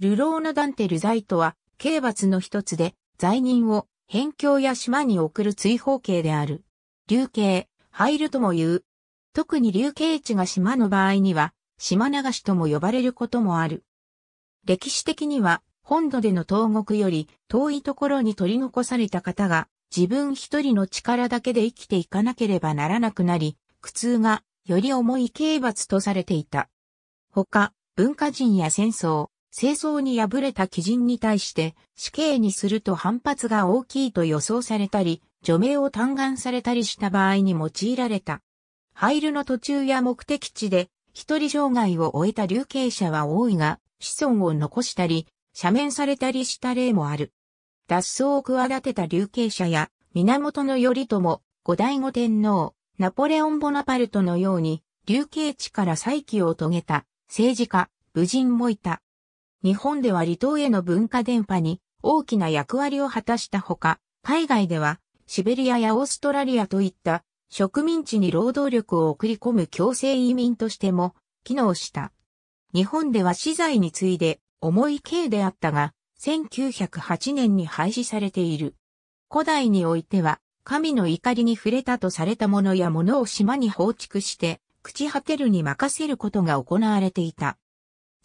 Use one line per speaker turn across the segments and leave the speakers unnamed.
ルローダンテル罪とは、刑罰の一つで、罪人を、辺境や島に送る追放刑である。流刑、入るとも言う。特に流刑地が島の場合には、島流しとも呼ばれることもある。歴史的には、本土での投獄より遠いところに取り残された方が、自分一人の力だけで生きていかなければならなくなり、苦痛がより重い刑罰とされていた。他、文化人や戦争、清掃に敗れた基人に対して死刑にすると反発が大きいと予想されたり、除名を嘆願されたりした場合に用いられた。廃炉の途中や目的地で一人障害を終えた流刑者は多いが、子孫を残したり、斜面されたりした例もある。脱走を企てた流刑者や、源頼朝、後醍醐天皇、ナポレオン・ボナパルトのように、流刑地から再起を遂げた、政治家、武人もいた。日本では離島への文化伝播に大きな役割を果たしたほか、海外ではシベリアやオーストラリアといった植民地に労働力を送り込む強制移民としても機能した。日本では資材に次いで重い刑であったが、1908年に廃止されている。古代においては、神の怒りに触れたとされたものやものを島に放逐して、朽ち果てるに任せることが行われていた。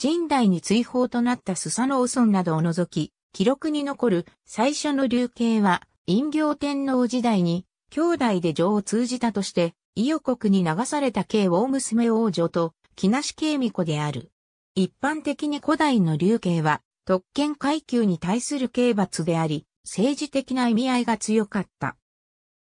神代に追放となったスサノオ村などを除き、記録に残る最初の流刑は、陰行天皇時代に、兄弟で女を通じたとして、伊予国に流された慶王娘王女と、木梨慶美子である。一般的に古代の流刑は、特権階級に対する刑罰であり、政治的な意味合いが強かった。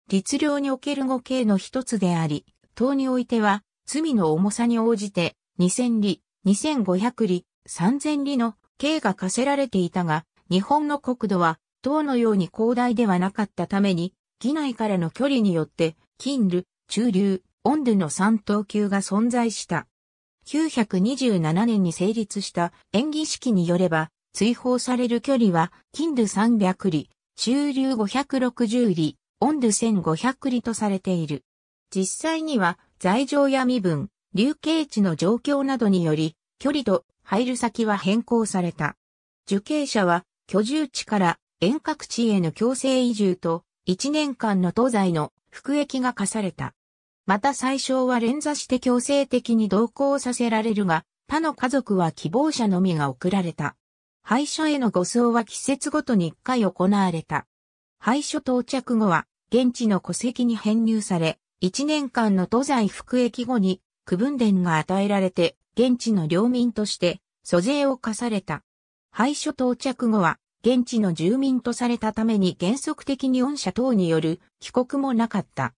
律令における語刑の一つであり、党においては、罪の重さに応じて、二千里、2500里、3000里の刑が課せられていたが、日本の国土は、唐のように広大ではなかったために、機内からの距離によって、金流、中流、温度の三等級が存在した。927年に成立した演技式によれば、追放される距離は、金流300里、中流560里、温度1500里とされている。実際には、罪状や身分、流刑地の状況などにより、距離と入る先は変更された。受刑者は、居住地から遠隔地への強制移住と、1年間の東西の服役が課された。また最初は連座して強制的に同行させられるが、他の家族は希望者のみが送られた。廃所への護送は季節ごとに1回行われた。廃所到着後は、現地の戸籍に編入され、1年間の東西服役後に区分田が与えられて、現地の領民として、租税を課された。廃所到着後は、現地の住民とされたために原則的に恩赦等による帰国もなかった。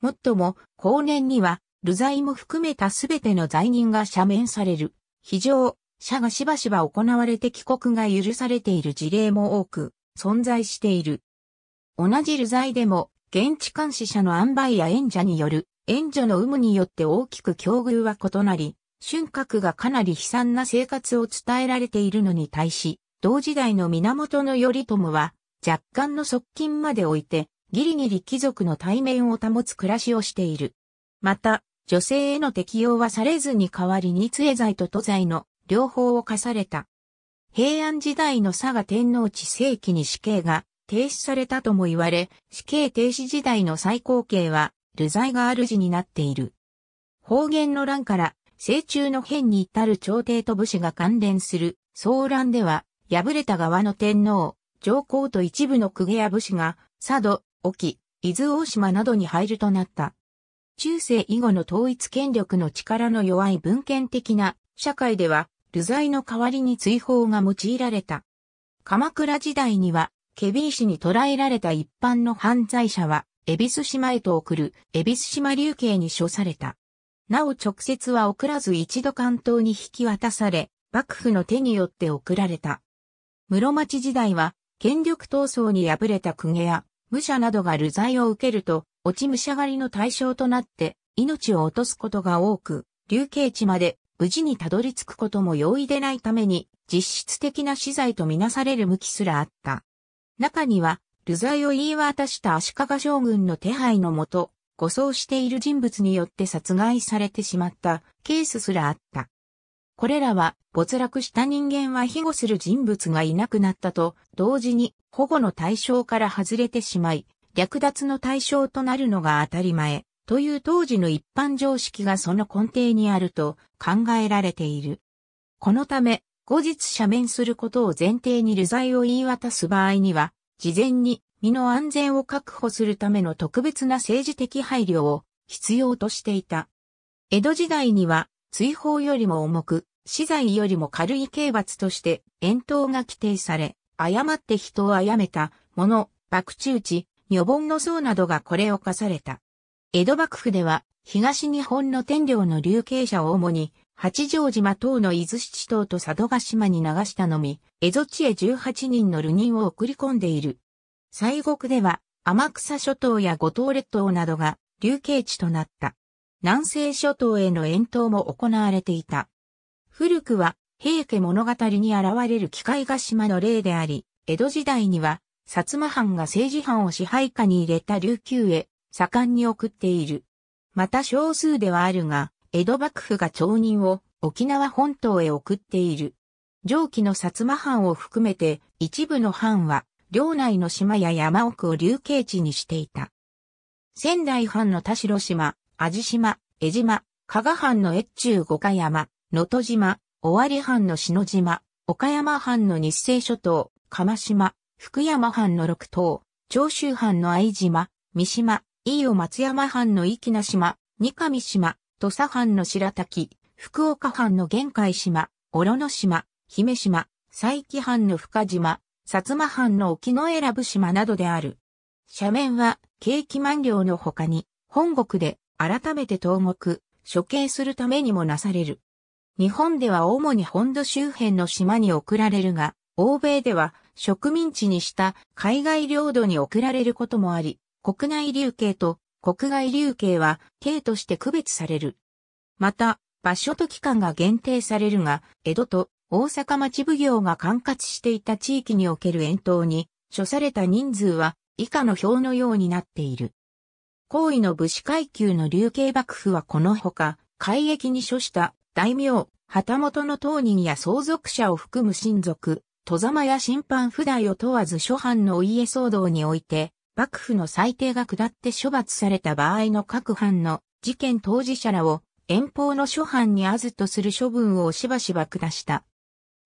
もっとも、後年には、流罪も含めたすべての罪人が赦免される。非常、社がしばしば行われて帰国が許されている事例も多く、存在している。同じ流罪でも、現地監視者の塩梅や援者による援助の有無によって大きく境遇は異なり、春閣がかなり悲惨な生活を伝えられているのに対し、同時代の源頼朝は、若干の側近まで置いて、ギリギリ貴族の対面を保つ暮らしをしている。また、女性への適用はされずに代わりに杖罪と都罪の両方を課された。平安時代の佐賀天皇治世紀に死刑が停止されたとも言われ、死刑停止時代の最高刑は流罪がある字になっている。方言の乱から、成中の変に至る朝廷と武士が関連する、騒乱では、敗れた側の天皇、上皇と一部の公家や武士が、佐渡、沖、伊豆大島などに入るとなった。中世以後の統一権力の力の弱い文献的な社会では、流罪の代わりに追放が用いられた。鎌倉時代には、ケビン氏に捕らえられた一般の犯罪者は、恵比寿島へと送る、恵比寿島流刑に処された。なお直接は送らず一度関東に引き渡され、幕府の手によって送られた。室町時代は、権力闘争に敗れた公家や、武者などが流罪を受けると、落ち武者狩りの対象となって、命を落とすことが多く、流刑地まで無事にたどり着くことも容易でないために、実質的な資材とみなされる向きすらあった。中には、流罪を言い渡した足利将軍の手配のもと、護送している人物によって殺害されてしまったケースすらあった。これらは没落した人間は庇護する人物がいなくなったと同時に保護の対象から外れてしまい、略奪の対象となるのが当たり前という当時の一般常識がその根底にあると考えられている。このため、後日赦免することを前提に流罪を言い渡す場合には、事前に身の安全を確保するための特別な政治的配慮を必要としていた。江戸時代には追放よりも重く、死罪よりも軽い刑罰として遠投が規定され、誤って人を殺めた者、爆打地、女盆の僧などがこれを課された。江戸幕府では東日本の天領の流刑者を主に八丈島等の伊豆七島と佐渡島に流したのみ、蝦夷地へ18人の流人を送り込んでいる。西国では、天草諸島や五島列島などが流刑地となった。南西諸島への遠島も行われていた。古くは、平家物語に現れる機械ヶ島の例であり、江戸時代には、薩摩藩が政治藩を支配下に入れた琉球へ、盛んに送っている。また少数ではあるが、江戸幕府が町人を沖縄本島へ送っている。上記の薩摩藩を含めて一部の藩は領内の島や山奥を流刑地にしていた。仙台藩の田代島、安治島、江島、加賀藩の越中五ヶ山、能登島、尾張藩の篠島、岡山藩の日清諸島、釜島、福山藩の六島、長州藩の相島、三島、飯尾松山藩の粋な島、三上島、土佐藩の白滝、福岡藩の玄海島、小野島、姫島、佐伯藩の深島、薩摩藩の沖永良部島などである。斜面は、景気満了の他に、本国で改めて投獄、処刑するためにもなされる。日本では主に本土周辺の島に送られるが、欧米では植民地にした海外領土に送られることもあり、国内流刑と国外流刑は刑として区別される。また、場所と期間が限定されるが、江戸と大阪町奉行が管轄していた地域における遠投に、処された人数は以下の表のようになっている。行為の武士階級の流刑幕府はこのほか、海域に処した大名、旗本の当人や相続者を含む親族、戸様や審判不代を問わず諸藩のお家騒動において、幕府の裁定が下って処罰された場合の各藩の事件当事者らを遠方の諸藩にあずとする処分をしばしば下した。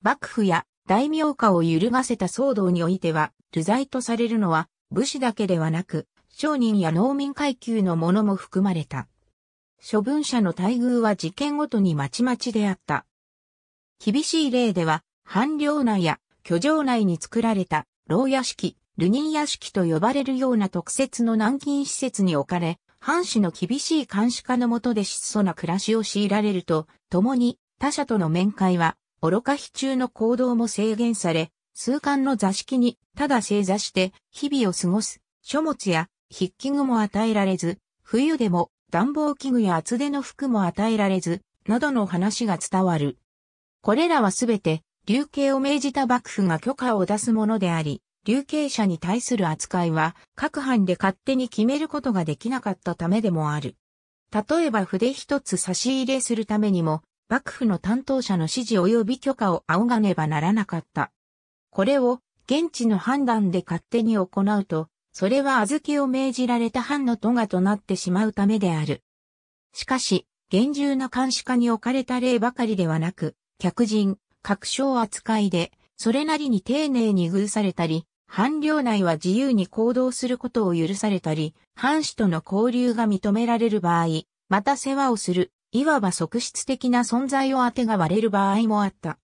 幕府や大名家を揺るがせた騒動においては、流罪とされるのは武士だけではなく、商人や農民階級のものも含まれた。処分者の待遇は事件ごとにまちまちであった。厳しい例では、藩領内や居城内に作られた牢屋敷、ルニン屋敷と呼ばれるような特設の軟禁施設に置かれ、藩士の厳しい監視下の下で質素な暮らしを強いられると、共に他者との面会は、愚か非中の行動も制限され、数巻の座敷にただ正座して日々を過ごす書物や筆記具も与えられず、冬でも暖房器具や厚手の服も与えられず、などの話が伝わる。これらはすべて、流刑を命じた幕府が許可を出すものであり、流刑者に対する扱いは各班で勝手に決めることができなかったためでもある。例えば筆一つ差し入れするためにも、幕府の担当者の指示及び許可を仰がねばならなかった。これを現地の判断で勝手に行うと、それは預けを命じられた藩の都がとなってしまうためである。しかし、厳重な監視下に置かれた例ばかりではなく、客人、各省扱いで、それなりに丁寧に偶されたり、藩領内は自由に行動することを許されたり、藩主との交流が認められる場合、また世話をする、いわば側室的な存在をあてがわれる場合もあった。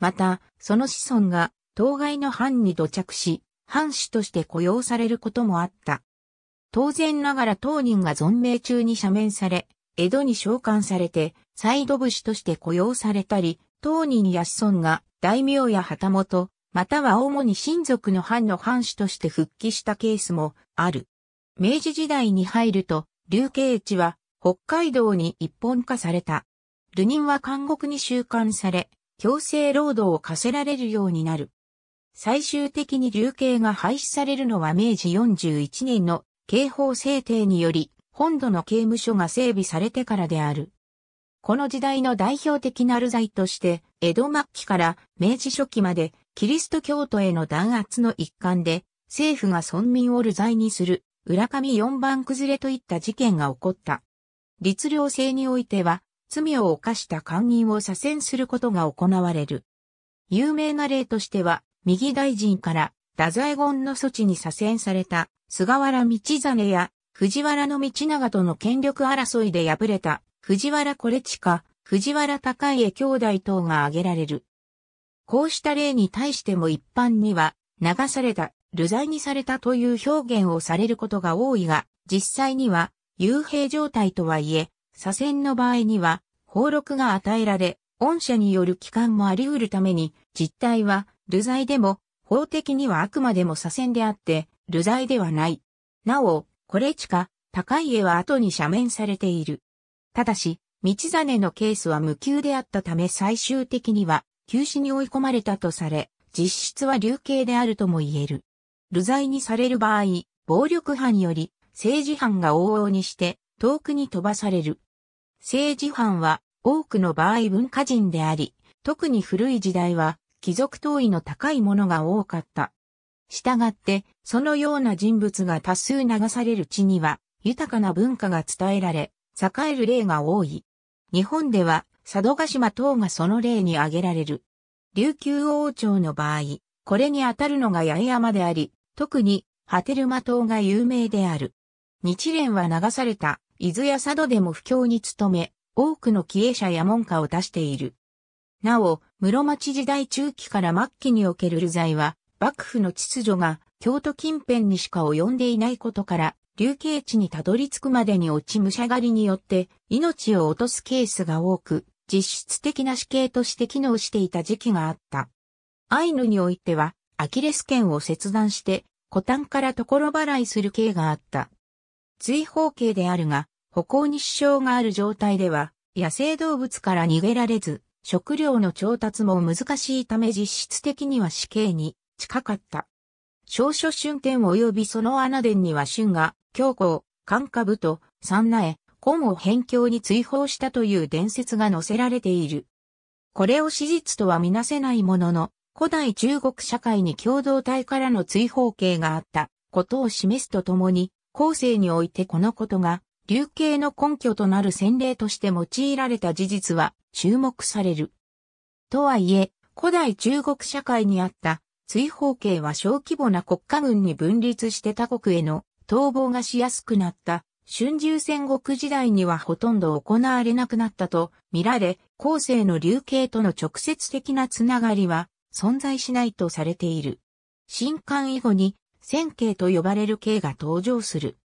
また、その子孫が当該の藩に土着し、藩主として雇用されることもあった。当然ながら当人が存命中に赦免され、江戸に召喚されて、再度武士として雇用されたり、当人や子孫が大名や旗本、または主に親族の藩の藩主として復帰したケースもある。明治時代に入ると、流刑地は北海道に一本化された。流人は監獄に収監され、強制労働を課せられるようになる。最終的に流刑が廃止されるのは明治41年の刑法制定により、本土の刑務所が整備されてからである。この時代の代表的な流罪として、江戸末期から明治初期までキリスト教徒への弾圧の一環で、政府が村民を流罪にする、浦上四番崩れといった事件が起こった。律令制においては、罪を犯した官人を左遷することが行われる。有名な例としては、右大臣から太宰権の措置に左遷された菅原道真や藤原道長との権力争いで敗れた藤原コれ地カ、藤原高家兄弟等が挙げられる。こうした例に対しても一般には、流された、流罪にされたという表現をされることが多いが、実際には、幽閉状態とはいえ、左遷の場合には、放録が与えられ、御社による帰還もあり得るために、実態は、流罪でも、法的にはあくまでも左遷であって、流罪ではない。なお、これ地下、高家は後に赦免されている。ただし、道真のケースは無給であったため最終的には、休止に追い込まれたとされ、実質は流刑であるとも言える。流罪にされる場合、暴力犯より政治犯が往々にして遠くに飛ばされる。政治犯は多くの場合文化人であり、特に古い時代は貴族遠位の高いものが多かった。したがって、そのような人物が多数流される地には、豊かな文化が伝えられ、栄える例が多い。日本では、佐渡島等がその例に挙げられる。琉球王朝の場合、これにあたるのが八重山であり、特に、波照間島が有名である。日蓮は流された、伊豆や佐渡でも不況に努め、多くの帰依者や門下を出している。なお、室町時代中期から末期における流罪は、幕府の秩序が京都近辺にしか及んでいないことから、流刑地にたどり着くまでに落ち武者狩りによって命を落とすケースが多く、実質的な死刑として機能していた時期があった。アイヌにおいては、アキレス腱を切断して、古端から所払いする刑があった。追放刑であるが、歩行に支障がある状態では、野生動物から逃げられず、食料の調達も難しいため実質的には死刑に近かった。少書春天及びその穴殿には春が、強行、寒下部と、三苗、本を辺境に追放したという伝説が載せられている。これを史実とはみなせないものの、古代中国社会に共同体からの追放刑があったことを示すとともに、後世においてこのことが、流刑の根拠となる先例として用いられた事実は注目される。とはいえ、古代中国社会にあった追放刑は小規模な国家軍に分立して他国への逃亡がしやすくなった春秋戦国時代にはほとんど行われなくなったと見られ、後世の流刑との直接的なつながりは存在しないとされている。新刊以後に戦刑と呼ばれる刑が登場する。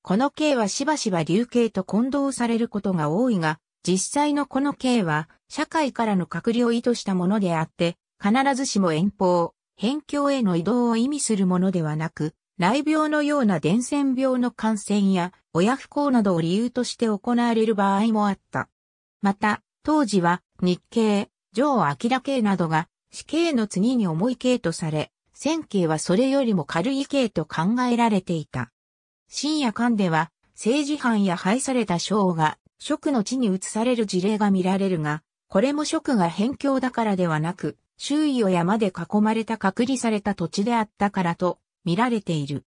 この刑はしばしば流刑と混同されることが多いが、実際のこの刑は社会からの隔離を意図したものであって、必ずしも遠方、辺境への移動を意味するものではなく、雷病のような伝染病の感染や親不幸などを理由として行われる場合もあった。また、当時は日系、上明系などが死刑の次に重い刑とされ、線刑はそれよりも軽い刑と考えられていた。深夜間では政治犯や廃された将が職の地に移される事例が見られるが、これも職が辺境だからではなく、周囲を山で囲まれた隔離された土地であったからと見られている。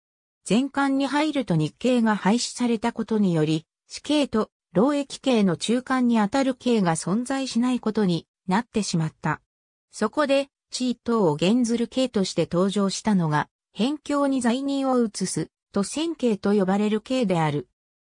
全館に入ると日系が廃止されたことにより、死刑と労役刑の中間にあたる刑が存在しないことになってしまった。そこで、地位等を減ずる刑として登場したのが、辺境に罪人を移す、と戦刑と呼ばれる刑である。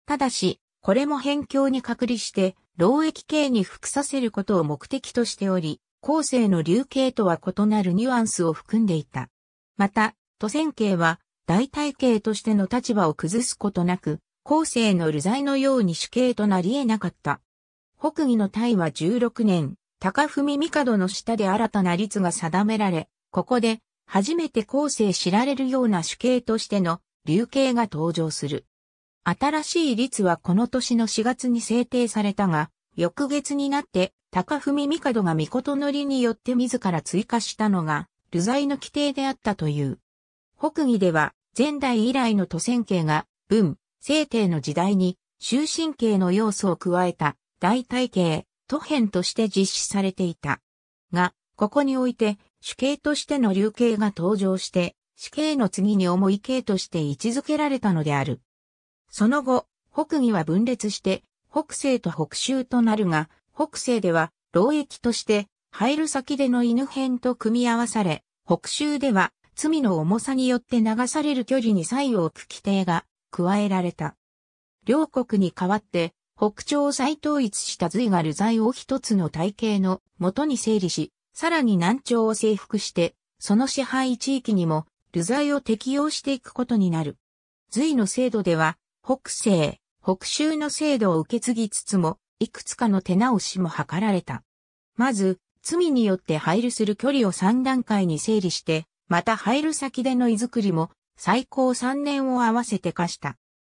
ただし、これも辺境に隔離して、労役刑に服させることを目的としており、後世の流刑とは異なるニュアンスを含んでいた。また、都戦刑は、大体系としての立場を崩すことなく、後世の流罪のように主刑となり得なかった。北魏の大は16年、高文帝の下で新たな律が定められ、ここで初めて後世知られるような主刑としての流刑が登場する。新しい律はこの年の4月に制定されたが、翌月になって高文帝が御事のりによって自ら追加したのが、流罪の規定であったという。北魏では、前代以来の都線刑が文、聖帝の時代に終身刑の要素を加えた大体系、都編として実施されていた。が、ここにおいて主形としての流刑が登場して、死刑の次に重い刑として位置づけられたのである。その後、北義は分裂して、北西と北州となるが、北西では、労役として、入る先での犬編と組み合わされ、北州では、罪の重さによって流される距離に差異を置く規定が加えられた。両国に代わって、北朝を再統一した隋が流罪を一つの体系の元に整理し、さらに南朝を征服して、その支配地域にも流罪を適用していくことになる。隋の制度では、北西、北州の制度を受け継ぎつつも、いくつかの手直しも図られた。まず、罪によって配慮する距離を3段階に整理して、また入る先での居作りも最高3年を合わせて課した。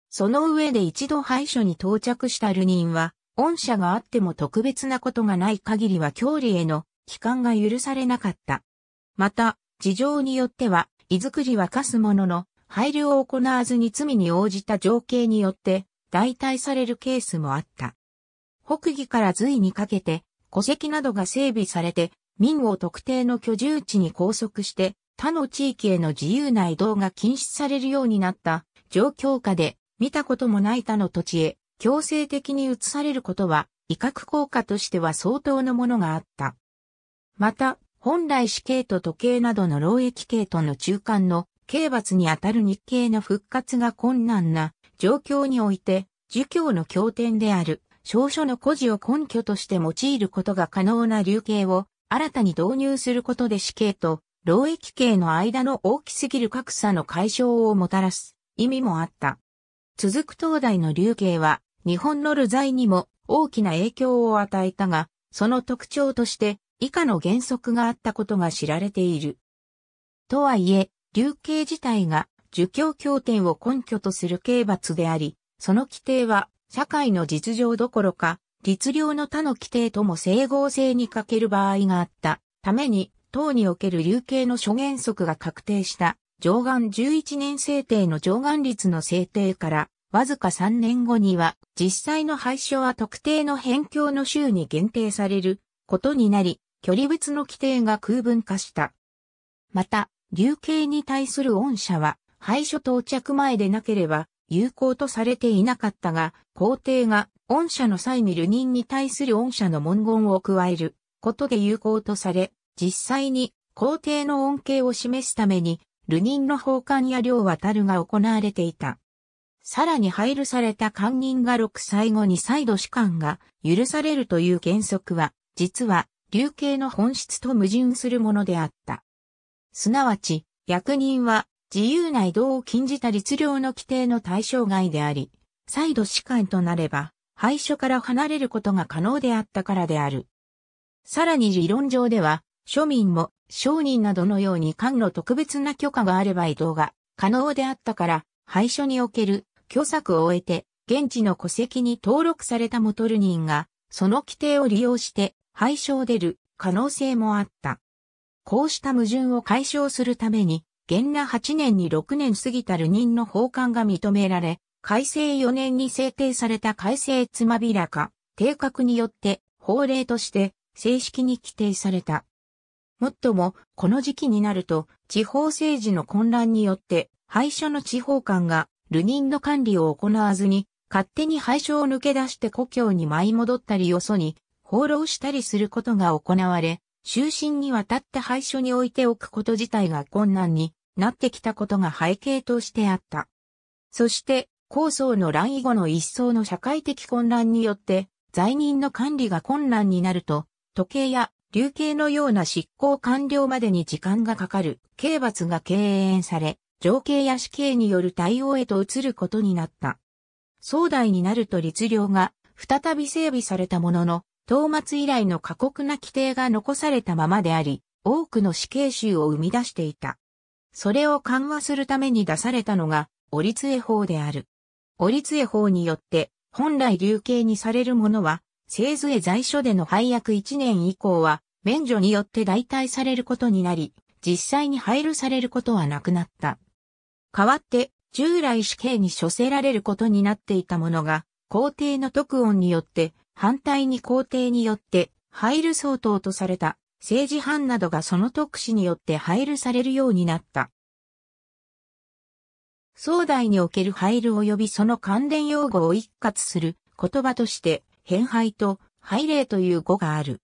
その上で一度廃所に到着した流人は、御社があっても特別なことがない限りは郷里への帰還が許されなかった。また、事情によっては、居作りは課すものの、配慮を行わずに罪に応じた情景によって、代替されるケースもあった。北義から隋にかけて、戸籍などが整備されて、民を特定の居住地に拘束して、他の地域への自由な移動が禁止されるようになった状況下で見たこともない他の土地へ強制的に移されることは威嚇効果としては相当のものがあった。また、本来死刑と時計などの労役刑との中間の刑罰にあたる日刑の復活が困難な状況において、儒教の経典である、証書の故事を根拠として用いることが可能な流刑を新たに導入することで死刑と労役刑の間の大きすぎる格差の解消をもたらす意味もあった。続く東大の流刑は、日本の流罪にも大きな影響を与えたが、その特徴として以下の原則があったことが知られている。とはいえ、流刑自体が儒教協定を根拠とする刑罰であり、その規定は社会の実情どころか、律令の他の規定とも整合性に欠ける場合があったために、等における流刑の諸原則が確定した上岸11年制定の上岸率の制定からわずか3年後には実際の廃所は特定の辺境の州に限定されることになり距離別の規定が空分化した。また、流刑に対する恩赦は廃所到着前でなければ有効とされていなかったが、皇帝が恩赦の際に流人に対する恩赦の文言を加えることで有効とされ、実際に皇帝の恩恵を示すために、流人の奉還や領渡るが行われていた。さらに配慮された官人が6歳後に再度士官が許されるという原則は、実は、流刑の本質と矛盾するものであった。すなわち、役人は自由な移動を禁じた律令の規定の対象外であり、再度士官となれば、廃所から離れることが可能であったからである。さらに理論上では、庶民も商人などのように官の特別な許可があれば移動が可能であったから、廃所における許作を終えて、現地の戸籍に登録されたモトル人が、その規定を利用して廃所を出る可能性もあった。こうした矛盾を解消するために、元那8年に6年過ぎたる人の奉還が認められ、改正4年に制定された改正つまびらか、定格によって法令として正式に規定された。もっとも、この時期になると、地方政治の混乱によって、廃所の地方官が、流人の管理を行わずに、勝手に廃所を抜け出して故郷に舞い戻ったりよそに、放浪したりすることが行われ、終身にわたって廃所に置いておくこと自体が困難になってきたことが背景としてあった。そして、構想の乱以後の一層の社会的混乱によって、在任の管理が困難になると、時計や流刑のような執行完了までに時間がかかる、刑罰が敬遠され、情刑や死刑による対応へと移ることになった。壮大になると律令が再び整備されたものの、討末以来の過酷な規定が残されたままであり、多くの死刑囚を生み出していた。それを緩和するために出されたのが、折杖法である。折杖法によって、本来流刑にされるものは、製図へ在所での配役1年以降は、免除によって代替されることになり、実際に配慮されることはなくなった。代わって、従来死刑に処せられることになっていたものが、皇帝の特音によって、反対に皇帝によって、配慮相当とされた、政治犯などがその特使によって配慮されるようになった。壮大における配慮及びその関連用語を一括する言葉として、変廃と廃令という語がある。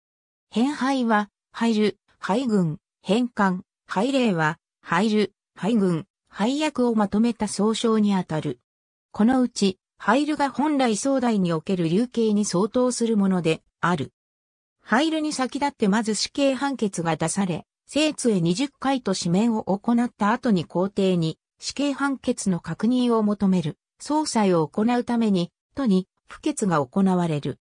変廃は、廃る、廃軍、変換、廃令は、廃る、廃軍、廃役をまとめた総称にあたる。このうち、廃るが本来総代における流刑に相当するもので、ある。廃るに先立ってまず死刑判決が出され、生徒へ20回と指名を行った後に皇帝に死刑判決の確認を求める、捜査を行うために、都に不決が行われる。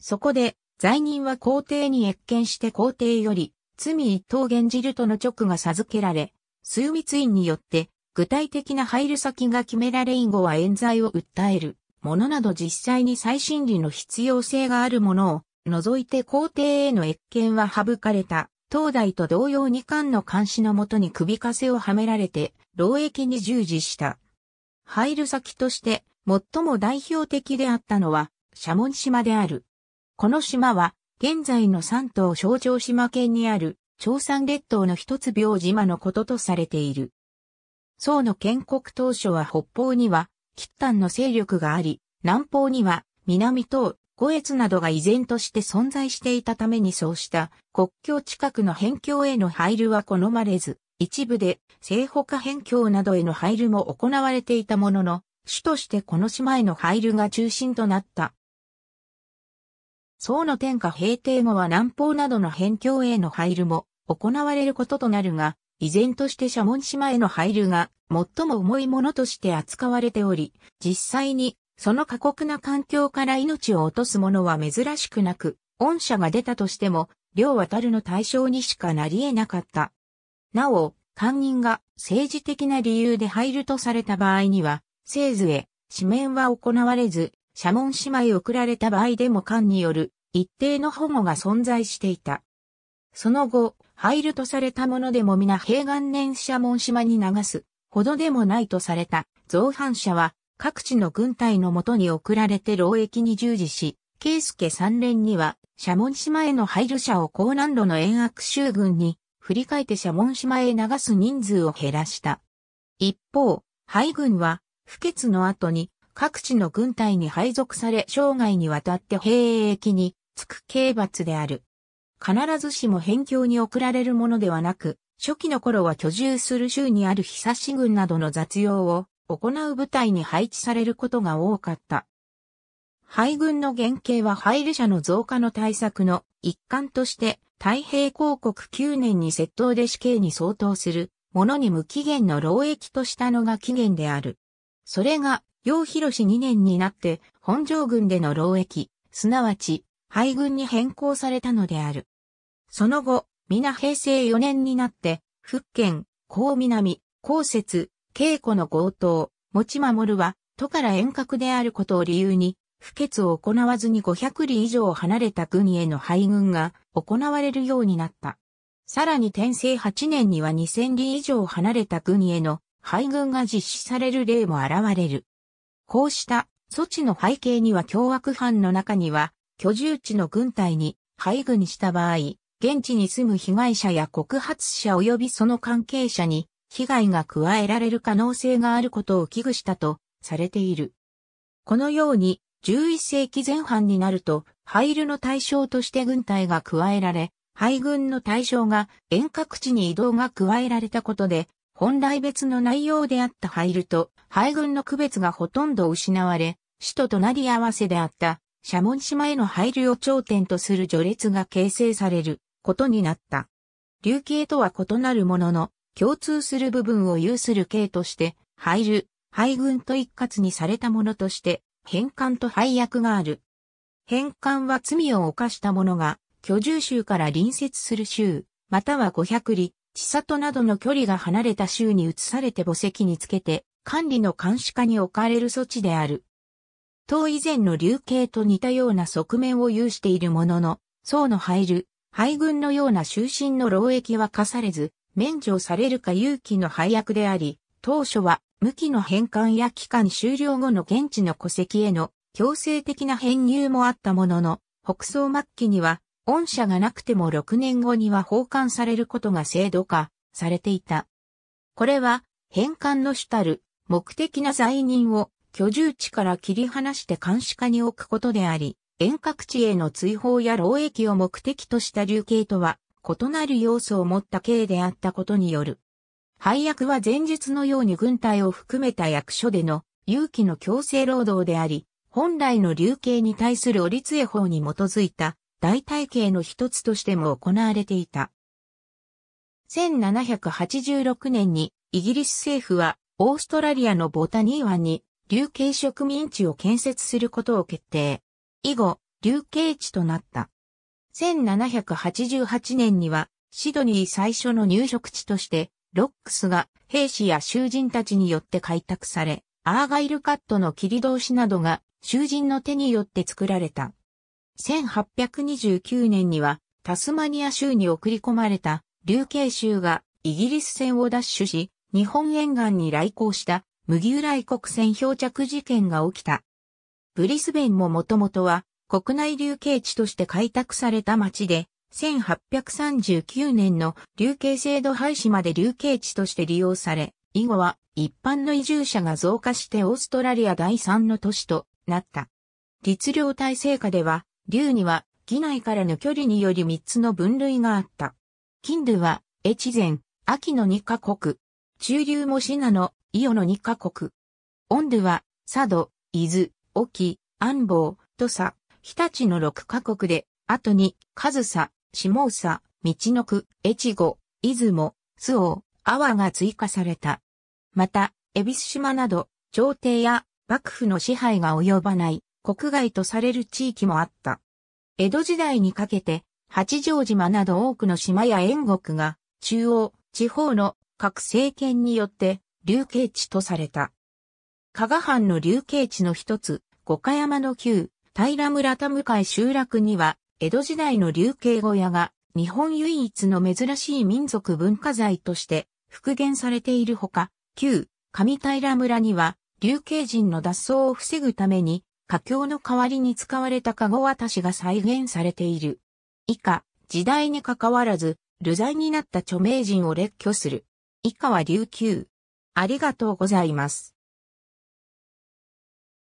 そこで、罪人は皇帝に越見して皇帝より、罪一等原じるとの直が授けられ、数密院によって、具体的な配慮先が決められ以後は冤罪を訴える、ものなど実際に再審理の必要性があるものを、除いて皇帝への越見は省かれた。東大と同様に官の監視のもとに首かせをはめられて、労役に従事した。入る先として、最も代表的であったのは、シャモン島である。この島は、現在の三島小城島県にある、長山列島の一つ病島のこととされている。宋の建国当初は北方には、吉丹の勢力があり、南方には、南東、五越などが依然として存在していたためにそうした国境近くの辺境への配慮は好まれず、一部で西北下辺境などへの配慮も行われていたものの、主としてこの島への配慮が中心となった。宋の天下平定後は南方などの辺境への配慮も行われることとなるが、依然として社門島への配慮が最も重いものとして扱われており、実際にその過酷な環境から命を落とすものは珍しくなく、御社が出たとしても、両渡るの対象にしかなり得なかった。なお、官人が政治的な理由で入るとされた場合には、製図へ、紙面は行われず、社門姉妹送られた場合でも官による一定の保護が存在していた。その後、入るとされたものでも皆平元年社門島に流すほどでもないとされた造反者は各地の軍隊のもとに送られて労役に従事し、ケスケ三連には、社門島への配慮者を高難度の遠悪州軍に、振り返って社門島へ流す人数を減らした。一方、敗軍は、不決の後に各地の軍隊に配属され生涯にわたって兵役につく刑罰である。必ずしも辺境に送られるものではなく、初期の頃は居住する州にある久し軍などの雑用を行う部隊に配置されることが多かった。配軍の原型は配慮者の増加の対策の一環として、太平公国9年に窃盗で死刑に相当するものに無期限の労役としたのが起源である。それが、陽広氏2年になって、本城軍での労役、すなわち、敗軍に変更されたのである。その後、皆平成4年になって、福建、高南、高節、稽古の強盗、持ち守は、都から遠隔であることを理由に、不決を行わずに500里以上離れた国への配軍が行われるようになった。さらに天正8年には2000里以上離れた国への配軍が実施される例も現れる。こうした措置の背景には凶悪犯の中には、居住地の軍隊に配軍した場合、現地に住む被害者や告発者及びその関係者に被害が加えられる可能性があることを危惧したとされている。このように、11世紀前半になると、配流の対象として軍隊が加えられ、配軍の対象が遠隔地に移動が加えられたことで、本来別の内容であった配ルと配軍の区別がほとんど失われ、首都となり合わせであったシャモン島への配慮を頂点とする序列が形成されることになった。流形とは異なるものの、共通する部分を有する形として、配慮、配軍と一括にされたものとして、返還と配役がある。返還は罪を犯した者が、居住州から隣接する州、または500里、千里などの距離が離れた州に移されて墓石につけて、管理の監視下に置かれる措置である。当以前の流刑と似たような側面を有しているものの、僧の入る、配軍のような終身の労役は課されず、免除されるか勇気の配役であり、当初は、無きの返還や期間終了後の現地の戸籍への強制的な編入もあったものの、北宋末期には御社がなくても6年後には奉還されることが制度化されていた。これは返還の主たる目的な罪人を居住地から切り離して監視下に置くことであり、遠隔地への追放や労役を目的とした流刑とは異なる要素を持った刑であったことによる。配役は前日のように軍隊を含めた役所での有気の強制労働であり、本来の流刑に対する折り杖法に基づいた大体系の一つとしても行われていた。1786年にイギリス政府はオーストラリアのボタニー湾に流刑植民地を建設することを決定。以後、流刑地となった。1788年にはシドニー最初の入植地としてロックスが兵士や囚人たちによって開拓され、アーガイルカットの切り通しなどが囚人の手によって作られた。1829年にはタスマニア州に送り込まれた流刑州がイギリス船を奪取し、日本沿岸に来航した麦由来国船漂着事件が起きた。ブリスベンももともとは国内流刑地として開拓された町で、1839年の流刑制度廃止まで流刑地として利用され、以後は一般の移住者が増加してオーストラリア第三の都市となった。律令体制下では竜には、畿内からの距離により3つの分類があった。金流は、越前、秋の2カ国。中流も信の、伊予の2カ国。温度は、佐渡、伊豆、沖、安房、土佐、日立の6カ国で、後に、上総、下総、道の区、越後、出雲、周防、阿波が追加された。また、恵比寿島など、朝廷や幕府の支配が及ばない国外とされる地域もあった。江戸時代にかけて、八丈島など多くの島や縁国が、中央、地方の各政権によって、流刑地とされた。加賀藩の流刑地の一つ、五箇山の旧、平村田向集落には、江戸時代の流刑小屋が、日本唯一の珍しい民族文化財として、復元されているほか、旧、上平村には、流刑人の脱走を防ぐために、佳境の代わりに使われた籠渡しが再現されている。以下、時代に関わらず、流罪になった著名人を列挙する。以下は琉球。ありがとうございます。